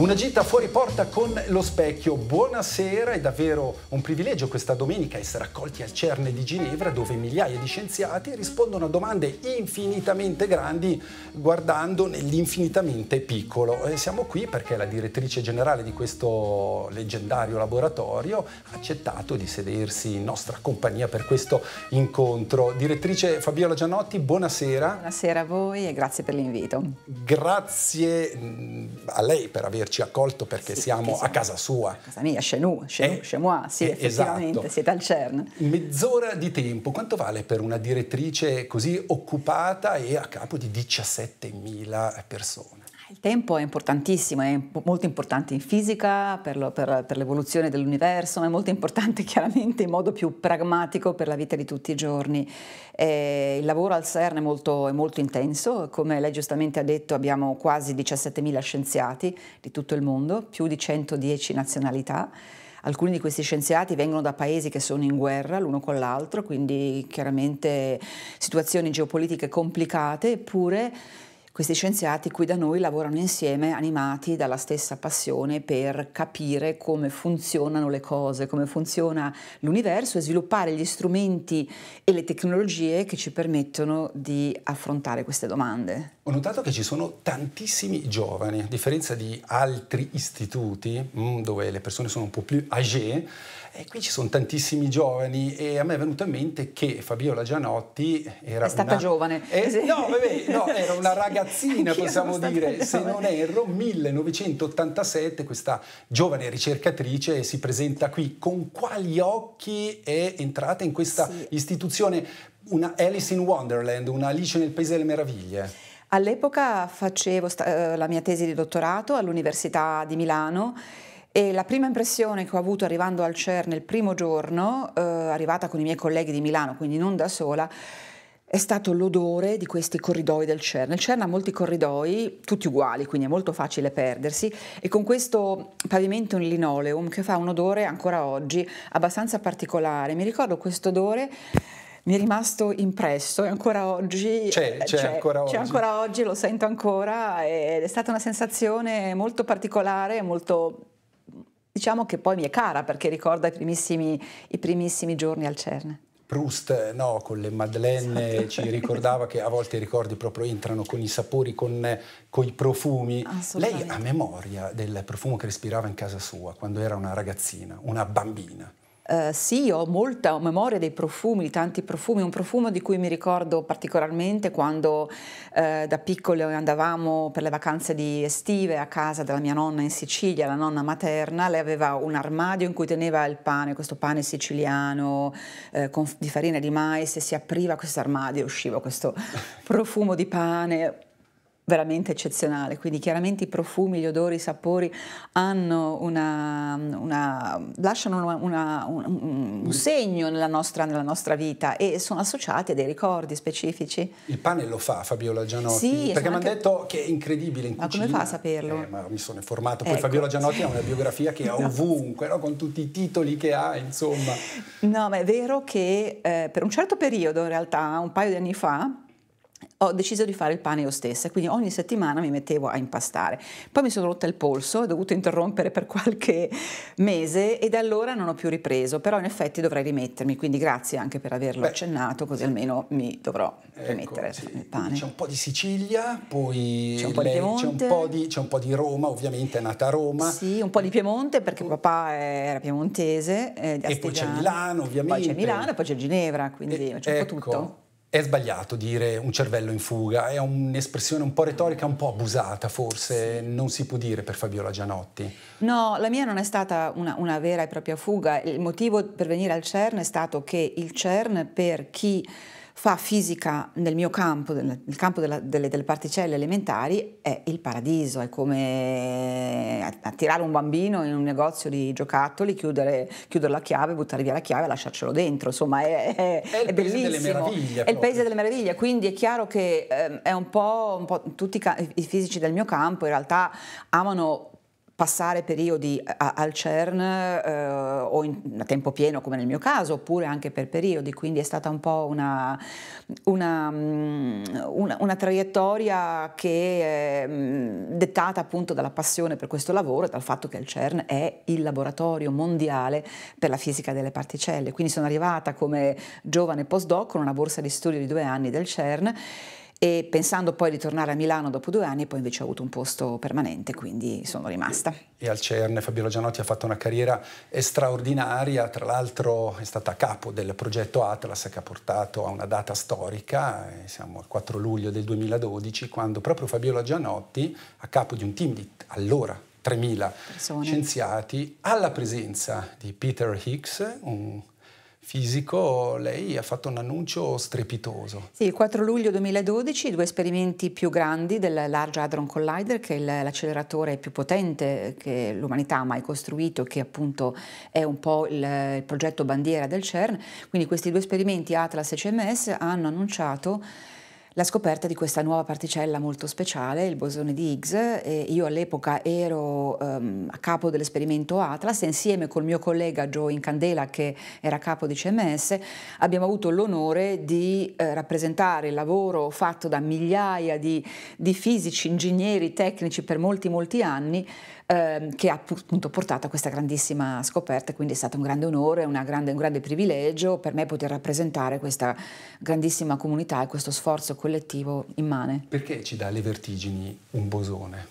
Una gita fuori porta con lo specchio. Buonasera, è davvero un privilegio questa domenica essere accolti al CERN di Ginevra dove migliaia di scienziati rispondono a domande infinitamente grandi guardando nell'infinitamente piccolo. E siamo qui perché la direttrice generale di questo leggendario laboratorio ha accettato di sedersi in nostra compagnia per questo incontro. Direttrice Fabiola Gianotti, buonasera. Buonasera a voi e grazie per l'invito. Grazie mm, a lei per averci averci accolto perché sì, siamo, siamo a esatto. casa sua. A casa mia, chez nous, chez, eh, chez moi, sì, eh, effettivamente, esatto. siete al CERN. Mezz'ora di tempo, quanto vale per una direttrice così occupata e a capo di 17.000 persone? Il tempo è importantissimo, è molto importante in fisica per, lo, per, per l'evoluzione dell'universo, ma è molto importante chiaramente in modo più pragmatico per la vita di tutti i giorni. Eh, il lavoro al CERN è molto, è molto, intenso, come lei giustamente ha detto abbiamo quasi 17.000 scienziati di tutto il mondo, più di 110 nazionalità. Alcuni di questi scienziati vengono da paesi che sono in guerra l'uno con l'altro, quindi chiaramente situazioni geopolitiche complicate, eppure questi scienziati qui da noi lavorano insieme, animati dalla stessa passione per capire come funzionano le cose, come funziona l'universo e sviluppare gli strumenti e le tecnologie che ci permettono di affrontare queste domande. Ho notato che ci sono tantissimi giovani, a differenza di altri istituti mm, dove le persone sono un po' più âgée, e qui ci sono tantissimi giovani e a me è venuto in mente che Fabiola Gianotti era... È stata una... giovane. Eh, sì. no, vabbè, no, era una ragazzina, sì, possiamo dire, se non erro, 1987 questa giovane ricercatrice si presenta qui. Con quali occhi è entrata in questa sì. istituzione? Una Alice in Wonderland, una Alice nel Paese delle Meraviglie. All'epoca facevo eh, la mia tesi di dottorato all'Università di Milano e la prima impressione che ho avuto arrivando al CERN il primo giorno, eh, arrivata con i miei colleghi di Milano, quindi non da sola, è stato l'odore di questi corridoi del CERN. Il CERN ha molti corridoi, tutti uguali, quindi è molto facile perdersi, e con questo pavimento in linoleum che fa un odore ancora oggi abbastanza particolare. Mi ricordo questo odore mi è rimasto impresso e ancora oggi c'è, c'è, eh, c'è, ancora, c'è oggi. ancora, oggi. lo sento ancora ed è stata una sensazione molto particolare, molto diciamo che poi mi è cara perché ricorda i primissimi, i primissimi giorni al CERN. Proust eh, no, con le Madeleine esatto. ci ricordava che a volte i ricordi proprio entrano con i sapori, con, con i profumi. Lei ha memoria del profumo che respirava in casa sua quando era una ragazzina, una bambina? Eh, sì, ho molta memoria dei profumi, di tanti profumi, un profumo di cui mi ricordo particolarmente quando eh, da piccolo andavamo per le vacanze estive a casa della mia nonna in Sicilia, la nonna materna, lei aveva un armadio in cui teneva il pane, questo pane siciliano eh, con, di farina di mais e si apriva questo armadio e usciva questo profumo di pane veramente eccezionale, quindi chiaramente i profumi, gli odori, i sapori una, una, lasciano una, un, un, mm. segno nella nostra, nella nostra, vita e sono associati a dei ricordi specifici. Il pane lo fa Fabiola Gianotti, sì, perché mi hanno detto che è incredibile in cucina. Ma come fa a saperlo? Eh, ma mi sono informato, poi ecco. Fabiola Gianotti ha una biografia che ha no. ovunque, no? con tutti i titoli che ha, insomma. No, ma è vero che eh, per un certo periodo, in realtà un paio di anni fa, ho deciso di fare il pane io stessa, quindi ogni settimana mi mettevo a impastare. Poi mi sono rotta il polso, ho dovuto interrompere per qualche mese e da allora non ho più ripreso, però in effetti dovrei rimettermi, quindi grazie anche per averlo Beh, accennato, così almeno mi dovrò ecco, rimettere sì. il pane. C'è un po' di Sicilia, poi c'è un po' di, Piemonte. C'è un po di, c'è un po di Roma, ovviamente è nata a Roma. Sì, un po' di Piemonte perché oh. papà era piemontese. Eh, e poi c'è Milano, ovviamente. Poi c'è Milano poi c'è Ginevra, quindi eh, c'è un ecco. po' tutto. Ecco. È sbagliato dire un cervello in fuga, è un'espressione un po' retorica, un po' abusata forse, non si può dire per Fabiola Gianotti. No, la mia non è stata una, una vera e propria fuga, il motivo per venire al CERN è stato che il CERN per chi fa fisica nel mio campo, nel campo della, delle, delle, particelle elementari, è il paradiso, è come eh, attirare un bambino in un negozio di giocattoli, chiudere, chiudere la chiave, buttare via la chiave e lasciarcelo dentro, insomma è, è, è, è bellissimo, è il paese delle meraviglie, quindi è chiaro che eh, è un po', un po' tutti i fisici del mio campo in realtà amano passare periodi a, al CERN eh, o in, a tempo pieno come nel mio caso oppure anche per periodi, quindi è stata un po' una, una, mm, una, una traiettoria che è ehm, dettata appunto dalla passione per questo lavoro e dal fatto che il CERN è il laboratorio mondiale per la fisica delle particelle, quindi sono arrivata come giovane postdoc con una borsa di studio di due anni del CERN e pensando poi di tornare a Milano dopo due anni, poi invece ho avuto un posto permanente, quindi sono rimasta. E al CERN Fabiola Gianotti ha fatto una carriera straordinaria, tra l'altro è stata a capo del progetto Atlas che ha portato a una data storica, siamo al 4 luglio del 2012, quando proprio Fabiola Gianotti, a capo di un team di allora 3.000 Persone. scienziati, alla presenza di Peter Hicks, un fisico, lei ha fatto un annuncio strepitoso. Sì, il 4 luglio 2012 i due esperimenti più grandi del Large Hadron Collider, che è l'acceleratore più potente che l'umanità ha mai costruito, che appunto è un po' il, il progetto bandiera del CERN, quindi questi due esperimenti Atlas e CMS hanno annunciato la scoperta di questa nuova particella molto speciale, il bosone di Higgs. E io all'epoca ero um, a capo dell'esperimento Atlas e insieme col mio collega Joe Incandela, che era capo di CMS, abbiamo avuto l'onore di eh, rappresentare il lavoro fatto da migliaia di, di fisici, ingegneri, tecnici per molti molti anni ehm, che ha appunto portato a questa grandissima scoperta, quindi è stato un grande onore, grande, un grande privilegio per me poter rappresentare questa grandissima comunità e questo sforzo collettivo immane. Perché ci dà le vertigini un bosone?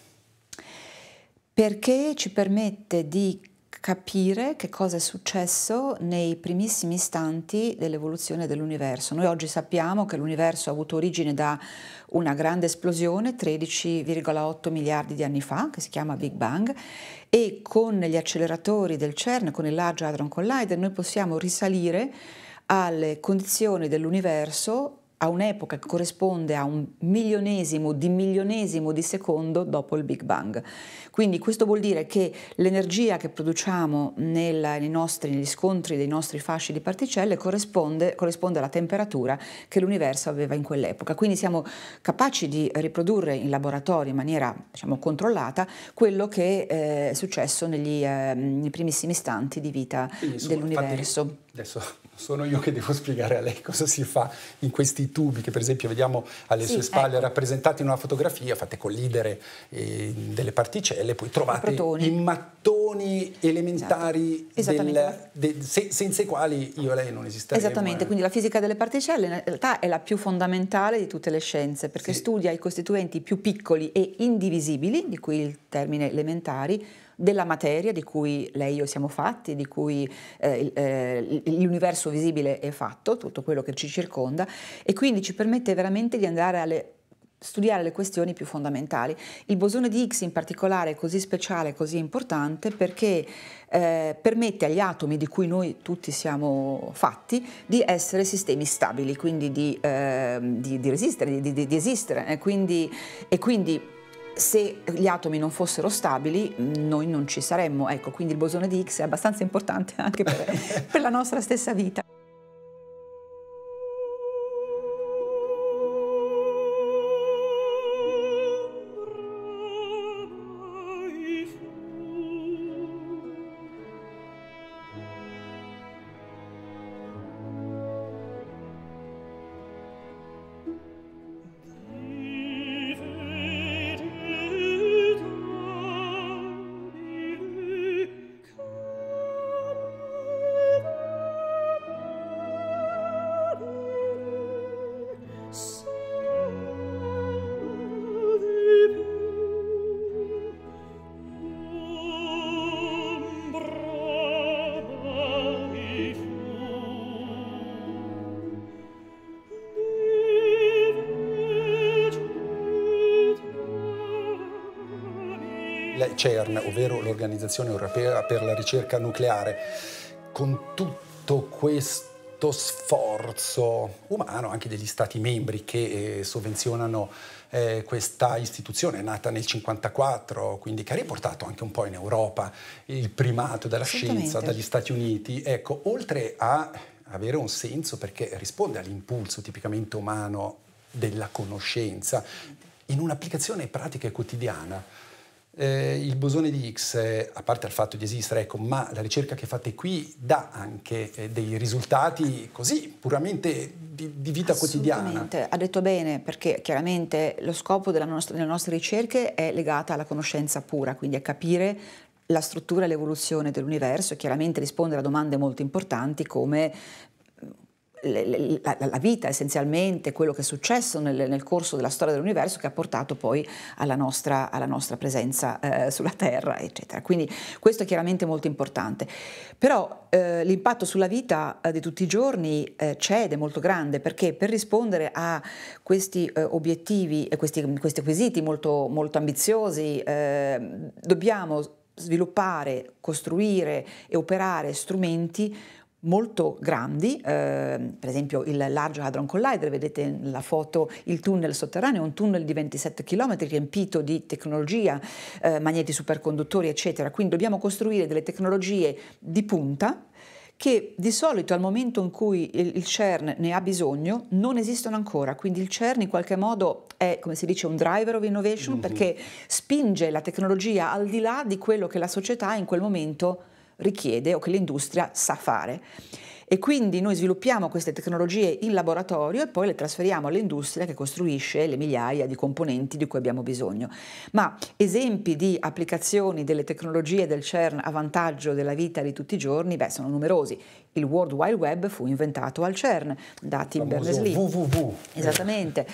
Perché ci permette di capire che cosa è successo nei primissimi istanti dell'evoluzione dell'universo. Noi oggi sappiamo che l'universo ha avuto origine da una grande esplosione 13,8 miliardi di anni fa, che si chiama Big Bang, e con gli acceleratori del CERN, con il Large Hadron Collider, noi possiamo risalire alle condizioni dell'universo a un'epoca che corrisponde a un milionesimo di milionesimo di secondo dopo il Big Bang. Quindi questo vuol dire che l'energia che produciamo nella, nei nostri, negli scontri dei nostri fasci di particelle corrisponde, corrisponde alla temperatura che l'universo aveva in quell'epoca. Quindi siamo capaci di riprodurre in laboratorio in maniera diciamo, controllata quello che eh, è successo negli, eh, nei primissimi istanti di vita Quindi, dell'universo. Adesso sono io che devo spiegare a lei cosa si fa in questi tubi che per esempio vediamo alle sì, sue spalle ecco. rappresentati in una fotografia, fate collidere eh, delle particelle, poi trovate i, i mattoni elementari esatto. del, de, se, senza i quali io e lei non esisteremmo. Esattamente, eh. quindi la fisica delle particelle in realtà è la più fondamentale di tutte le scienze perché sì. studia i costituenti più piccoli e indivisibili, di cui il termine elementari, della materia di cui lei e io siamo fatti, di cui eh, eh l'universo visibile è fatto, tutto quello che ci circonda, e quindi ci permette veramente di andare a studiare le questioni più fondamentali. Il bosone di Higgs in particolare è così speciale, così importante perché eh, permette agli atomi di cui noi tutti siamo fatti di essere sistemi stabili, quindi di, eh, di, di resistere, di, di esistere. Eh, quindi, e quindi se gli atomi non fossero stabili noi non ci saremmo, ecco, quindi il bosone di Higgs è abbastanza importante anche per, per la nostra stessa vita. CERN, ovvero l'Organizzazione Europea per la Ricerca Nucleare, con tutto questo sforzo umano anche degli stati membri che eh, sovvenzionano eh, questa istituzione nata nel 1954, quindi che ha riportato anche un po' in Europa il primato della scienza dagli Stati Uniti, ecco, oltre a avere un senso perché risponde all'impulso tipicamente umano della conoscenza in un'applicazione pratica e quotidiana eh, il bosone di Higgs, eh, a parte il fatto di esistere, ecco, ma la ricerca che fate qui dà anche eh, dei risultati così puramente di, di vita quotidiana. Ha detto bene, perché chiaramente lo scopo nostra, delle nostre ricerche è legata alla conoscenza pura, quindi a capire la struttura e l'evoluzione dell'universo e chiaramente risponde a domande molto importanti come la, la, vita essenzialmente, quello che è successo nel, nel corso della storia dell'universo che ha portato poi alla nostra, alla nostra presenza eh, sulla Terra, eccetera. Quindi questo è chiaramente molto importante. Però eh, l'impatto sulla vita eh, di tutti i giorni eh, c'è ed è molto grande perché per rispondere a questi eh, obiettivi e questi, questi, quesiti molto, molto ambiziosi ehm, dobbiamo sviluppare, costruire e operare strumenti molto grandi, eh, per esempio il Large Hadron Collider, vedete nella foto il tunnel sotterraneo, un tunnel di 27 km riempito di tecnologia, eh, magneti superconduttori, eccetera. Quindi dobbiamo costruire delle tecnologie di punta che di solito al momento in cui il CERN ne ha bisogno non esistono ancora, quindi il CERN in qualche modo è, come si dice, un driver of innovation mm -hmm. perché spinge la tecnologia al di là di quello che la società in quel momento ha richiede o che l'industria sa fare. E quindi noi sviluppiamo queste tecnologie in laboratorio e poi le trasferiamo all'industria che costruisce le migliaia di componenti di cui abbiamo bisogno. Ma esempi di applicazioni delle tecnologie del CERN a vantaggio della vita di tutti i giorni beh, sono numerosi. Il World Wide Web fu inventato al CERN da Tim Berners-Lee. www. Esattamente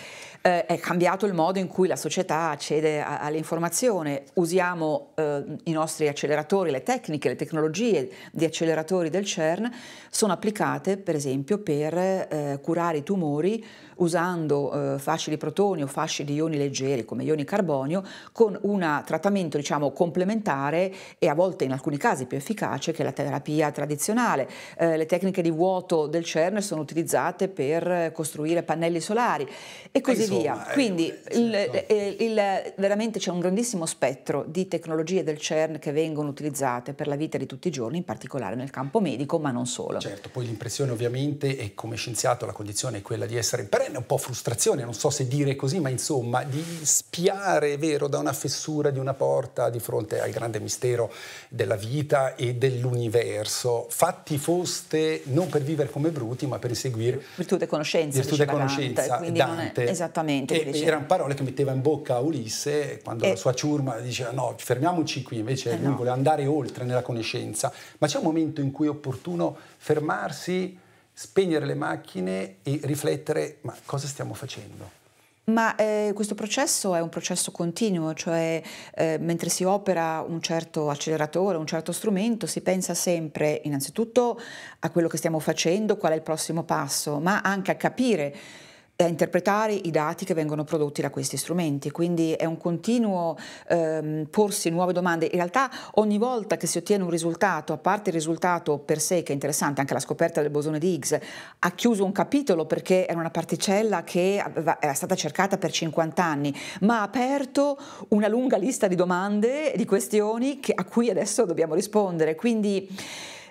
eh, è cambiato il modo in cui la società accede all'informazione, usiamo eh, i nostri acceleratori, le tecniche, le tecnologie di acceleratori del CERN sono applicate per esempio per eh, curare i tumori usando eh, fasci di protoni o fasci di ioni leggeri come ioni carbonio con un trattamento diciamo complementare e a volte in alcuni casi più efficace che la terapia tradizionale. Eh, le tecniche di vuoto del CERN sono utilizzate per costruire pannelli solari e così via via. Quindi il, eh, il, il, veramente c'è un grandissimo spettro di tecnologie del CERN che vengono utilizzate per la vita di tutti i giorni, in particolare nel campo medico, ma non solo. Certo, poi l'impressione ovviamente è come scienziato la condizione è quella di essere in perenne un po' frustrazione, non so se dire così, ma insomma di spiare, è vero, da una fessura di una porta di fronte al grande mistero della vita e dell'universo, fatti foste non per vivere come bruti, ma per inseguire virtù e conoscenza. Virtù e conoscenza, Dante. È, esattamente Esattamente. E, erano parole che metteva in bocca a Ulisse quando e... la sua ciurma diceva no, fermiamoci qui, invece eh lui no. voleva andare oltre nella conoscenza. Ma c'è un momento in cui è opportuno fermarsi, spegnere le macchine e riflettere ma cosa stiamo facendo? Ma eh, questo processo è un processo continuo, cioè eh, mentre si opera un certo acceleratore, un certo strumento, si pensa sempre innanzitutto a quello che stiamo facendo, qual è il prossimo passo, ma anche a capire a interpretare i dati che vengono prodotti da questi strumenti, quindi è un continuo ehm, porsi nuove domande. In realtà ogni volta che si ottiene un risultato, a parte il risultato per sé che è interessante, anche la scoperta del bosone di Higgs ha chiuso un capitolo perché era una particella che aveva, era stata cercata per 50 anni, ma ha aperto una lunga lista di domande, e di questioni che, a cui adesso dobbiamo rispondere. Quindi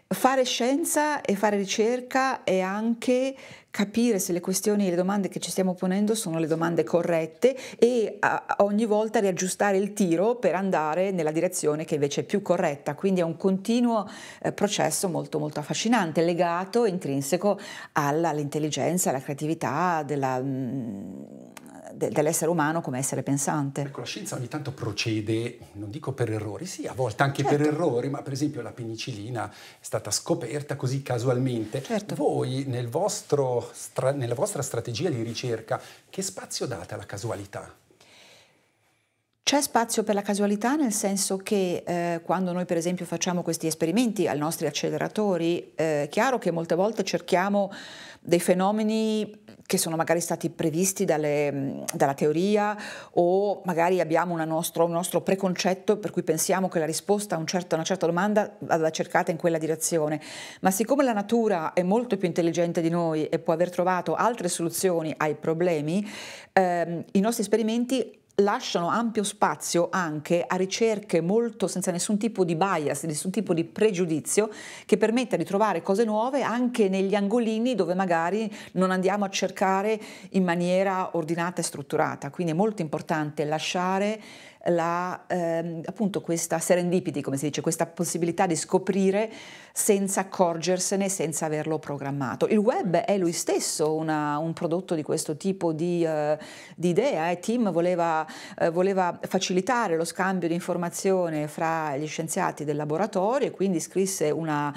Fare scienza e fare ricerca è anche capire se le questioni e le domande che ci stiamo ponendo sono le domande corrette e ogni volta riaggiustare il tiro per andare nella direzione che invece è più corretta. Quindi è un continuo eh, processo molto molto affascinante, legato intrinseco all'intelligenza, alla creatività, della... Mm, de, dell'essere umano come essere pensante. Ecco, la scienza ogni tanto procede, non dico per errori, sì, a volte anche certo. per errori, ma per esempio la penicillina è stata scoperta così casualmente. Certo. Voi nel vostro, stra, nella vostra strategia di ricerca che spazio date alla casualità? C'è spazio per la casualità nel senso che eh, quando noi per esempio facciamo questi esperimenti ai nostri acceleratori, eh, è chiaro che molte volte cerchiamo dei fenomeni che sono magari stati previsti dalle, mm, dalla teoria o magari abbiamo nostro, un nostro preconcetto per cui pensiamo che la risposta a un certo, una certa domanda vada cercata in quella direzione. Ma siccome la natura è molto più intelligente di noi e può aver trovato altre soluzioni ai problemi, ehm, i nostri esperimenti lasciano ampio spazio anche a ricerche molto senza nessun tipo di bias, nessun tipo di pregiudizio che permetta di trovare cose nuove anche negli angolini dove magari non andiamo a cercare in maniera ordinata e strutturata. Quindi è molto importante lasciare la, ehm, appunto questa serendipity, come si dice, questa possibilità di scoprire senza accorgersene, senza averlo programmato. Il web è lui stesso una, un prodotto di questo tipo di, eh, di idea e eh. Tim voleva, eh, voleva, facilitare lo scambio di informazione fra gli scienziati del laboratorio e quindi scrisse una,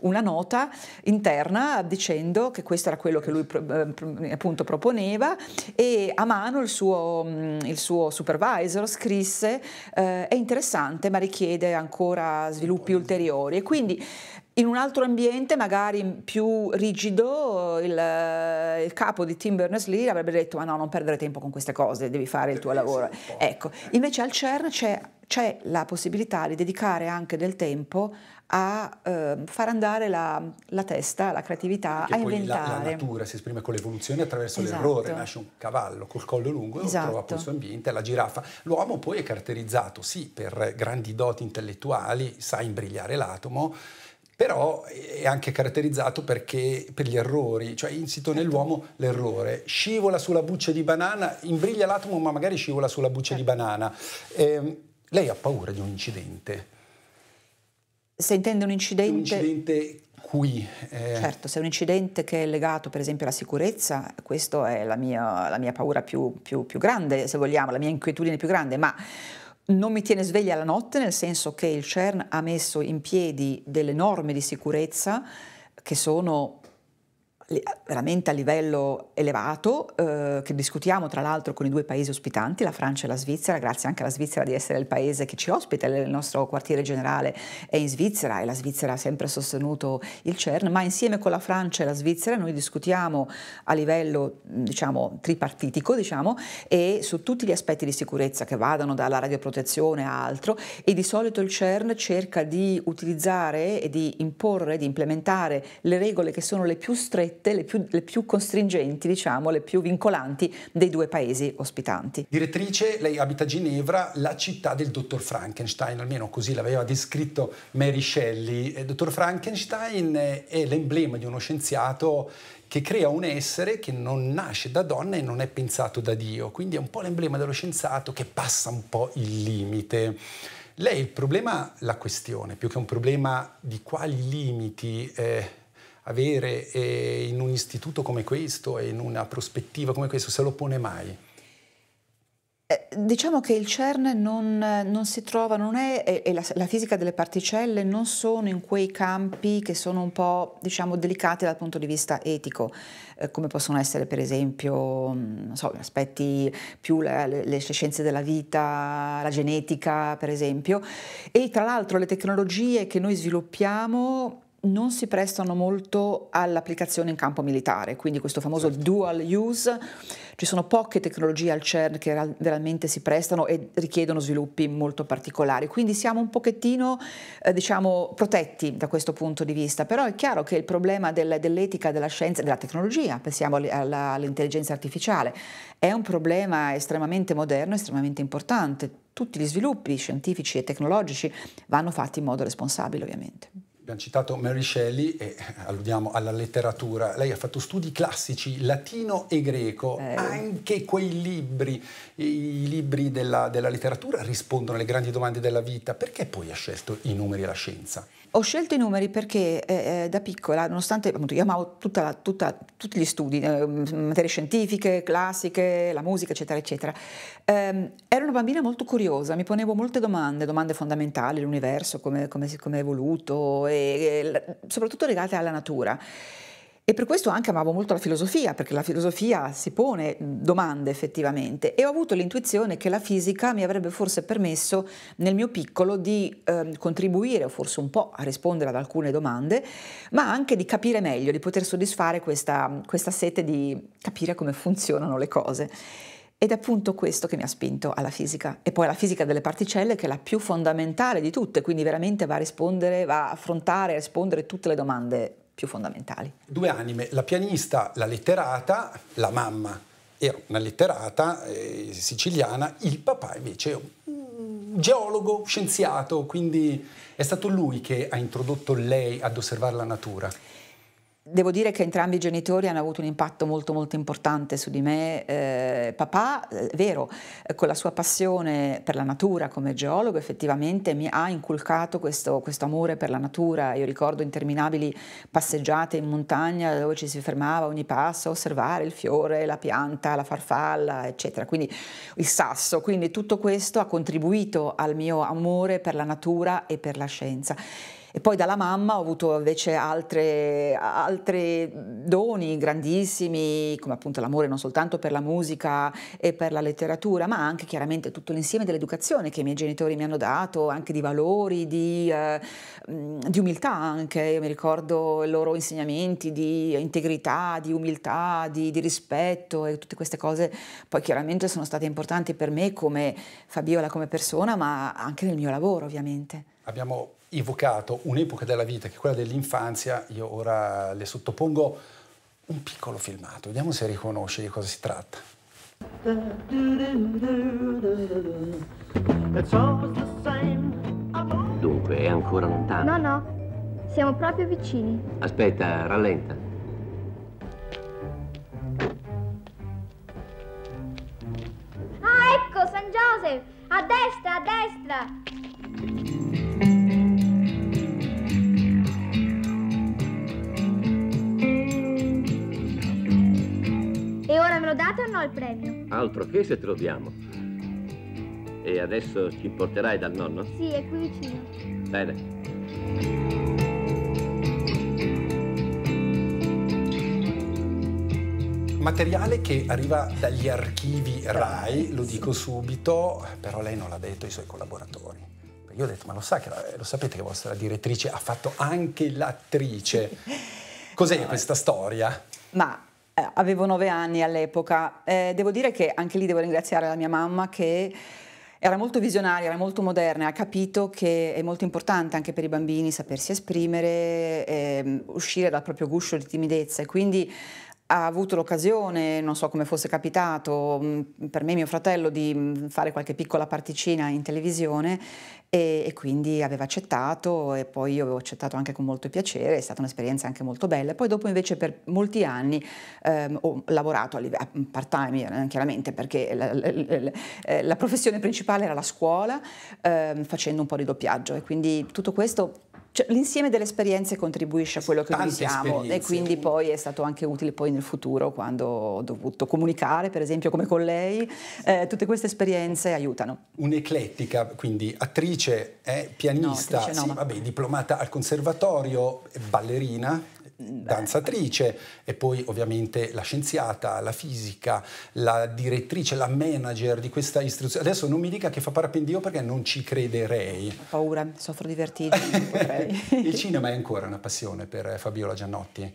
una nota interna dicendo che questo era quello che lui eh, appunto proponeva e a mano il suo, mm, il suo supervisor scrisse stesse eh, è interessante ma richiede ancora sviluppi ulteriori e quindi in un altro ambiente, magari più rigido, il, eh, il capo di Tim Berners-Lee avrebbe detto ma no, non perdere tempo con queste cose, devi fare il tuo eh lavoro. Ecco, invece al CERN c'è la possibilità di dedicare anche del tempo a eh, far andare la, la, testa, la creatività, che a inventare. La, la, natura si esprime con l'evoluzione attraverso esatto. l'errore, nasce un cavallo col collo lungo, e esatto. trova poi il suo ambiente, la giraffa. L'uomo poi è caratterizzato sì per grandi doti intellettuali, sa imbrigliare l'atomo, però è anche caratterizzato perché, per gli errori, cioè insito certo. nell'uomo l'errore. Scivola sulla buccia di banana, imbriglia l'atomo ma magari scivola sulla buccia certo. di banana. Eh, lei ha paura di un incidente? Se intende un incidente... Un incidente qui... Eh... Certo, se è un incidente che è legato per esempio alla sicurezza, questa è la mia, la mia paura più, più, più grande, se vogliamo, la mia inquietudine più grande, ma non mi tiene sveglia la notte, nel senso che il CERN ha messo in piedi delle norme di sicurezza che sono veramente a livello elevato, eh, che discutiamo tra l'altro con i due paesi ospitanti, la Francia e la Svizzera, grazie anche alla Svizzera di essere il paese che ci ospita, il nostro quartiere generale è in Svizzera e la Svizzera ha sempre sostenuto il CERN, ma insieme con la Francia e la Svizzera noi discutiamo a livello diciamo, tripartitico diciamo, e su tutti gli aspetti di sicurezza che vadano dalla radioprotezione a altro e di solito il CERN cerca di utilizzare e di imporre, di implementare le regole che sono le più strette strette, le più, le più costringenti, diciamo, le più vincolanti dei due paesi ospitanti. Direttrice, lei abita a Ginevra, la città del dottor Frankenstein, almeno così l'aveva descritto Mary Shelley. Eh, dottor Frankenstein è l'emblema di uno scienziato che crea un essere che non nasce da donna e non è pensato da Dio, quindi è un po' l'emblema dello scienziato che passa un po' il limite. Lei il problema, la questione, più che un problema di quali limiti eh, avere eh, in un istituto come questo e in una prospettiva come questo? Se lo pone mai? Eh, diciamo che il CERN non, non si trova, non è, e la, la, fisica delle particelle non sono in quei campi che sono un po' diciamo, delicati dal punto di vista etico, eh, come possono essere per esempio mm, so, aspetti più la, le, le scienze della vita, la genetica per esempio, e tra l'altro le tecnologie che noi sviluppiamo non si prestano molto all'applicazione in campo militare, quindi questo famoso certo. dual use, ci sono poche tecnologie al CERN che veramente si prestano e richiedono sviluppi molto particolari, quindi siamo un pochettino eh, diciamo, protetti da questo punto di vista, però è chiaro che il problema del, dell'etica, della scienza e della tecnologia, pensiamo alla, all'intelligenza artificiale, è un problema estremamente moderno, estremamente importante, tutti gli sviluppi scientifici e tecnologici vanno fatti in modo responsabile ovviamente abbiamo citato Mary Shelley e alludiamo alla letteratura. Lei ha fatto studi classici, latino e greco. Eh. Anche quei libri, i libri della, della letteratura, rispondono alle grandi domande della vita. Perché poi ha scelto i numeri e la scienza? Ho scelto i numeri perché eh, eh, da piccola, nonostante appunto, io amavo tutta la, tutta, tutti gli studi, eh, materie scientifiche, classiche, la musica, eccetera, eccetera, eh, ero una bambina molto curiosa, mi ponevo molte domande, domande fondamentali, l'universo, come, come è evoluto, e, e, soprattutto legate alla natura. E per questo anche amavo molto la filosofia, perché la filosofia si pone domande effettivamente e ho avuto l'intuizione che la fisica mi avrebbe forse permesso nel mio piccolo di eh, contribuire o forse un po' a rispondere ad alcune domande, ma anche di capire meglio, di poter soddisfare questa, questa sete di capire come funzionano le cose. Ed è appunto questo che mi ha spinto alla fisica. E poi alla fisica delle particelle, che è la più fondamentale di tutte, quindi veramente va a rispondere, va a affrontare e rispondere tutte le domande più fondamentali. Due anime, la pianista, la letterata, la mamma era una letterata eh, siciliana, il papà invece è un geologo, scienziato, quindi è stato lui che ha introdotto lei ad osservare la natura. Devo dire che entrambi i genitori hanno avuto un impatto molto molto importante su di me. Eh, papà, è eh, vero, eh, con la sua passione per la natura come geologo effettivamente mi ha inculcato questo, questo, amore per la natura. Io ricordo interminabili passeggiate in montagna dove ci si fermava ogni passo a osservare il fiore, la pianta, la farfalla, eccetera. Quindi il sasso. Quindi tutto questo ha contribuito al mio amore per la natura e per la scienza. E poi dalla mamma ho avuto invece altri doni grandissimi, come appunto l'amore non soltanto per la musica e per la letteratura, ma anche chiaramente tutto l'insieme dell'educazione che i miei genitori mi hanno dato, anche di valori, di, eh, di umiltà anche. Io mi ricordo i loro insegnamenti di integrità, di umiltà, di, di rispetto e tutte queste cose poi chiaramente sono state importanti per me come Fabiola, come persona, ma anche nel mio lavoro ovviamente abbiamo evocato un'epoca della vita che è quella dell'infanzia, io ora le sottopongo un piccolo filmato, vediamo se riconosce di cosa si tratta. Dunque, è ancora lontano? No, no, siamo proprio vicini. Aspetta, rallenta. Ah, ecco, San Joseph! A destra, a destra! lo date o no il premio? Altro che se te lo diamo. E adesso ci porterai dal nonno? Sì, è qui vicino. Bene. materiale che arriva dagli archivi RAI, lo dico subito, però lei non l'ha detto ai suoi collaboratori. Io ho detto, ma lo, sa che la, lo sapete che vostra direttrice ha fatto anche l'attrice. Cos'è questa storia? Ma eh, avevo nove anni all'epoca. Eh, devo dire che anche lì devo ringraziare la mia mamma che era molto visionaria, era molto moderna, ha capito che è molto importante anche per i bambini sapersi esprimere, eh, uscire dal proprio guscio di timidezza e quindi ha avuto l'occasione, non so come fosse capitato, mm, per me e mio fratello, di mm, fare qualche piccola particina in televisione e, e, quindi aveva accettato e poi io avevo accettato anche con molto piacere, è stata un'esperienza anche molto bella. Poi dopo invece per molti anni ehm, ho lavorato a, a part time eh, chiaramente perché la, la, la, eh, la, professione principale era la scuola ehm, facendo un po' di doppiaggio e quindi tutto questo cioè, l'insieme delle esperienze contribuisce a quello che noi siamo e quindi poi è stato anche utile poi nel futuro quando ho dovuto comunicare, per esempio come con lei, eh, tutte queste esperienze aiutano. Un'eclettica, quindi attrice Beatrice è pianista, no, Beatrice no, sì, ma... vabbè, diplomata al conservatorio, ballerina, danzatrice e poi ovviamente la scienziata, la fisica, la direttrice, la manager di questa istruzione. Adesso non mi dica che fa parapendio perché non ci crederei. Ho paura, soffro di vertigini. Il cinema è ancora una passione per Fabiola Giannotti.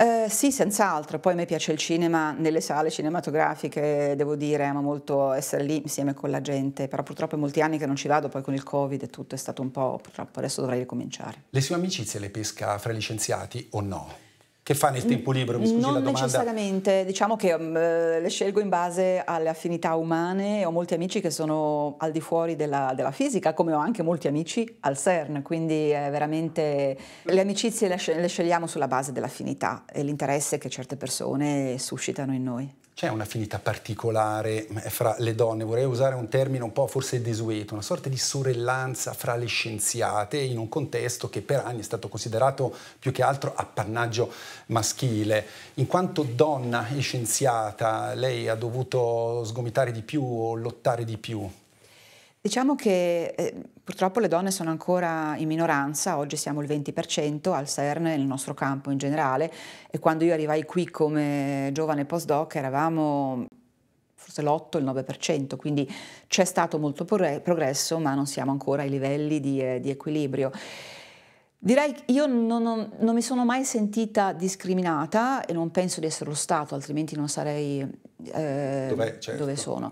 Eh, sì, senz'altro. Poi a me piace il cinema, nelle sale cinematografiche, devo dire, amo molto essere lì insieme con la gente, però purtroppo è molti anni che non ci vado, poi con il Covid e tutto è stato un po', purtroppo adesso dovrei ricominciare. Le sue amicizie le pesca fra gli scienziati o no? che fa nel tempo libero? Mi scusi non la domanda. necessariamente, diciamo che um, le scelgo in base alle affinità umane. Ho molti amici che sono al di fuori della, della fisica, come ho anche molti amici al CERN, quindi è veramente le amicizie le, le scegliamo sulla base dell'affinità e l'interesse che certe persone suscitano in noi c'è un'affinità particolare mm, eh, fra le donne, vorrei usare un termine un po' forse desueto, una sorta di sorellanza fra le scienziate in un contesto che per anni è stato considerato più che altro appannaggio maschile. In quanto donna e scienziata, lei ha dovuto sgomitare di più o lottare di più? Diciamo che eh, purtroppo le donne sono ancora in minoranza, oggi siamo il 20% al CERN nel nostro campo in generale e quando io arrivai qui come giovane postdoc eravamo forse l'8, il 9%, quindi c'è stato molto progresso ma non siamo ancora ai livelli di, eh, di equilibrio. Direi che io non, non, non mi sono mai sentita discriminata e non penso di essere lo stato, altrimenti non sarei eh, certo. dove sono.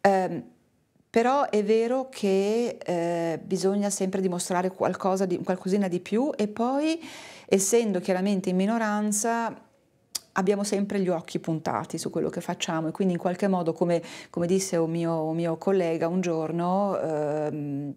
Eh, però è vero che eh, bisogna sempre dimostrare qualcosa di, qualcosina di più e poi, essendo chiaramente in minoranza, abbiamo sempre gli occhi puntati su quello che facciamo e quindi in qualche modo, come, come disse un mio, un mio, collega un giorno, eh,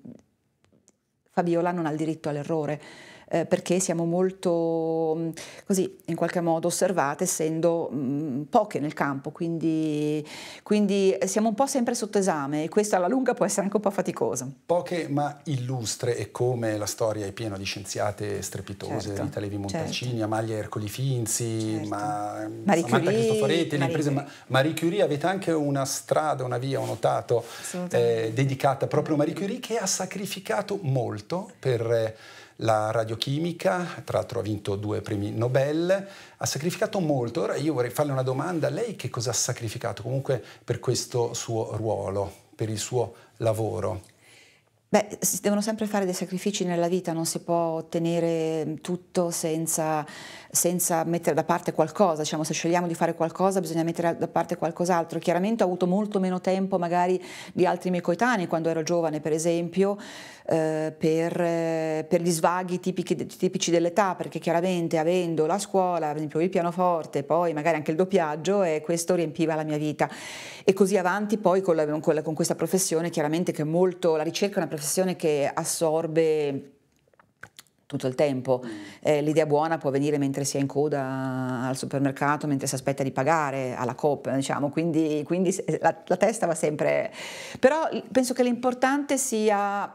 Fabiola non ha il diritto all'errore eh, perché siamo molto mm, così in qualche modo osservate essendo mh, mm, poche nel campo, quindi, quindi, siamo un po' sempre sotto esame e questo alla lunga può essere anche un po' faticoso. Poche ma illustre e come la storia è piena di scienziate strepitose, certo, Rita Levi certo. Montalcini, certo. Amalia Ercoli Finzi, certo. ma, Marie Curie, Marie, Ma, Marie Curie, avete anche una strada, una via, ho notato, eh, dedicata proprio a Marie Curie che ha sacrificato molto per... Eh, la radiochimica, tra l'altro ha vinto due premi Nobel, ha sacrificato molto. Ora io vorrei farle una domanda, lei che cosa ha sacrificato comunque per questo suo ruolo, per il suo lavoro? Beh, si devono sempre fare dei sacrifici nella vita, non si può ottenere tutto senza senza mettere da parte qualcosa, diciamo se scegliamo di fare qualcosa bisogna mettere da parte qualcos'altro. Chiaramente ho avuto molto meno tempo magari di altri miei coetanei quando ero giovane per esempio eh, per, eh, per, gli svaghi tipici, tipici dell'età perché chiaramente avendo la scuola, per esempio il pianoforte, poi magari anche il doppiaggio e questo riempiva la mia vita e così avanti poi con, la, con, la, con questa professione chiaramente che è molto, la ricerca è una professione che assorbe tutto il tempo. Mm. Eh, l'idea buona può venire mentre si è in coda al supermercato, mentre si aspetta di pagare alla COP, diciamo, quindi, quindi la, la, testa va sempre... Però penso che l'importante sia,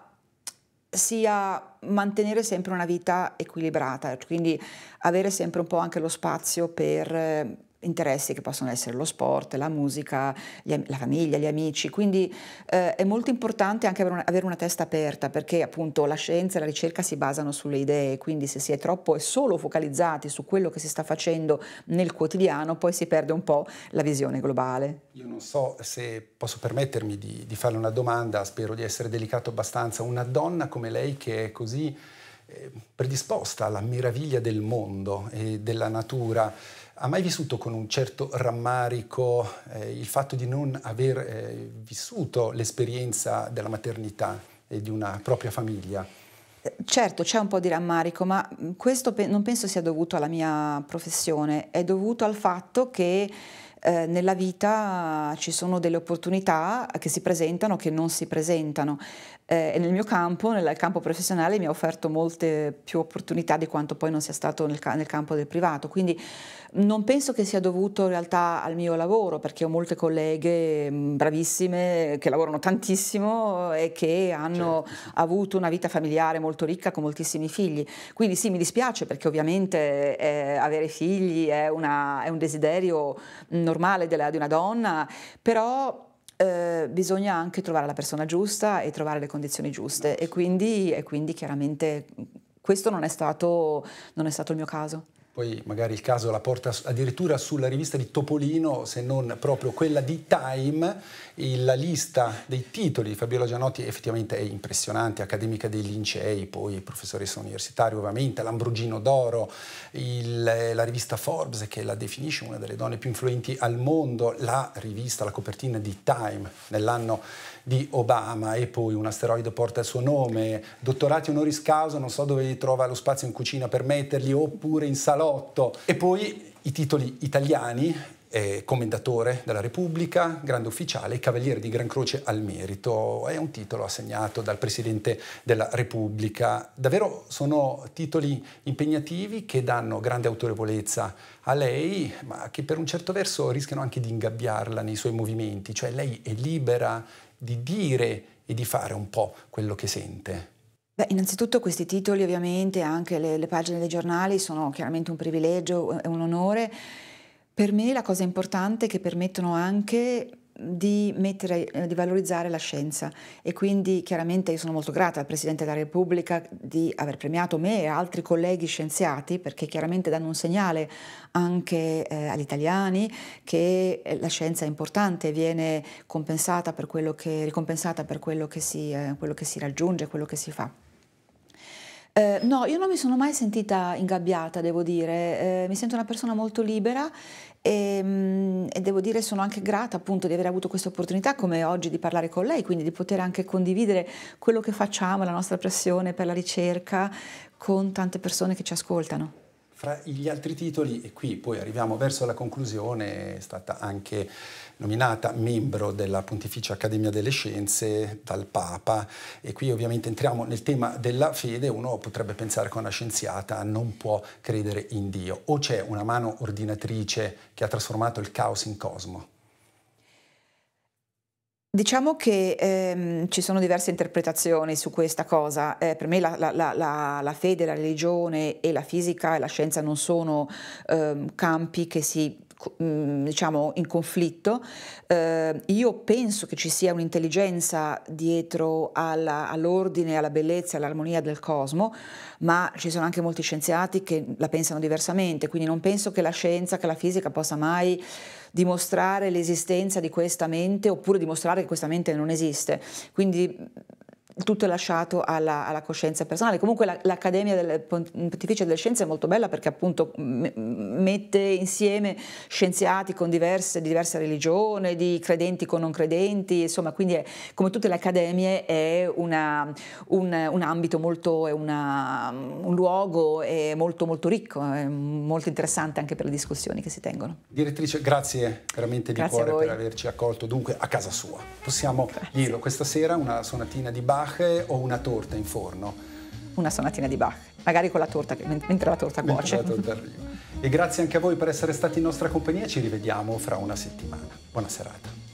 sia mantenere sempre una vita equilibrata, quindi avere sempre un po' anche lo spazio per interessi che possono essere lo sport, la musica, gli, la famiglia, gli amici, quindi eh, è molto importante anche avere una, avere una, testa aperta perché appunto la scienza e la ricerca si basano sulle idee, quindi se si è troppo e solo focalizzati su quello che si sta facendo nel quotidiano poi si perde un po' la visione globale. Io non so se posso permettermi di, di fare una domanda, spero di essere delicato abbastanza, una donna come lei che è così eh, predisposta alla meraviglia del mondo e della natura, ha mai vissuto con un certo rammarico eh, il fatto di non aver eh, vissuto l'esperienza della maternità e di una propria famiglia? Eh, certo, c'è un po' di rammarico, ma mm, questo pe non penso sia dovuto alla mia professione, è dovuto al fatto che eh, nella vita ci sono delle opportunità che si presentano che non si presentano eh, nel mio campo, nel campo professionale, mi ha offerto molte più opportunità di quanto poi non sia stato nel, nel campo del privato. Quindi non penso che sia dovuto in realtà al mio lavoro, perché ho molte colleghe mm, bravissime che lavorano tantissimo eh, e che hanno certo. avuto una vita familiare molto ricca con moltissimi figli. Quindi sì, mi dispiace perché ovviamente eh, avere figli è, una, è, un desiderio mm, normale della, di una donna, però eh, bisogna anche trovare la persona giusta e trovare le condizioni giuste e quindi, e quindi chiaramente questo non è, stato, non è stato il mio caso poi magari il caso la porta addirittura sulla rivista di Topolino, se non proprio quella di Time, la lista dei titoli di Fabiola Gianotti effettivamente è impressionante, accademica dei Lincei, poi professoressa universitaria ovviamente, l'Ambrogino d'Oro, eh, la rivista Forbes che la definisce una delle donne più influenti al mondo, la rivista, la copertina di Time nell'anno di Obama e poi un asteroide porta il suo nome, dottorati onoris causa, non so dove trova lo spazio in cucina per metterli oppure in salotto e poi i titoli italiani eh, commendatore della Repubblica, grande ufficiale, e cavaliere di Gran Croce al merito. È un titolo assegnato dal Presidente della Repubblica. Davvero sono titoli impegnativi che danno grande autorevolezza a lei, ma che per un certo verso rischiano anche di ingabbiarla nei suoi movimenti, cioè lei è libera di dire e di fare un po' quello che sente. Beh, innanzitutto questi titoli ovviamente, anche le, le pagine dei giornali sono chiaramente un privilegio, è un onore per me la cosa importante è che permettono anche di, mettere, eh, di, valorizzare la scienza e quindi chiaramente io sono molto grata al Presidente della Repubblica di aver premiato me e altri colleghi scienziati perché chiaramente danno un segnale anche eh, agli italiani che eh, la scienza è importante, e viene compensata per quello che, ricompensata per quello che, si, eh, quello che si raggiunge, quello che si fa. Eh, no, io non mi sono mai sentita ingabbiata, devo dire, eh, mi sento una persona molto libera e, ehm, e, devo dire sono anche grata appunto di aver avuto questa opportunità come oggi di parlare con lei, quindi di poter anche condividere quello che facciamo, la nostra pressione per la ricerca con tante persone che ci ascoltano. Fra gli altri titoli, e qui poi arriviamo verso la conclusione, è stata anche nominata membro della Pontificia Accademia delle Scienze dal Papa e qui ovviamente entriamo nel tema della fede, uno potrebbe pensare che una scienziata non può credere in Dio o c'è una mano ordinatrice che ha trasformato il caos in cosmo. Diciamo che ehm, ci sono diverse interpretazioni su questa cosa. Eh, per me la, la, la, la, fede, la religione e la fisica e la scienza non sono ehm, campi che si Mm, diciamo, in conflitto. Eh, io penso che ci sia un'intelligenza dietro all'ordine, alla bellezza, all'armonia del cosmo, ma ci sono anche molti scienziati che la pensano diversamente, quindi non penso che la scienza, che la fisica possa mai dimostrare l'esistenza di questa mente oppure dimostrare che questa mente non esiste. Quindi tutto è lasciato alla, alla coscienza personale. Comunque la, l'Accademia del Pontificia delle Scienze è molto bella perché appunto m- mette insieme scienziati diverse, di diversa religione, di credenti con non credenti, insomma, quindi è, come tutte le accademie è una, un, un, ambito molto, è una, un luogo molto molto ricco, molto interessante anche per le discussioni che si tengono. Direttrice, grazie veramente grazie di cuore per averci accolto dunque a casa sua. Possiamo grazie. dirlo questa sera, una sonatina di Bach Bach o una torta in forno? Una sonatina di Bach, magari con la torta, mentre la torta cuoce. La torta arriva. e grazie anche a voi per essere stati in nostra compagnia, ci rivediamo fra una settimana. Buona serata.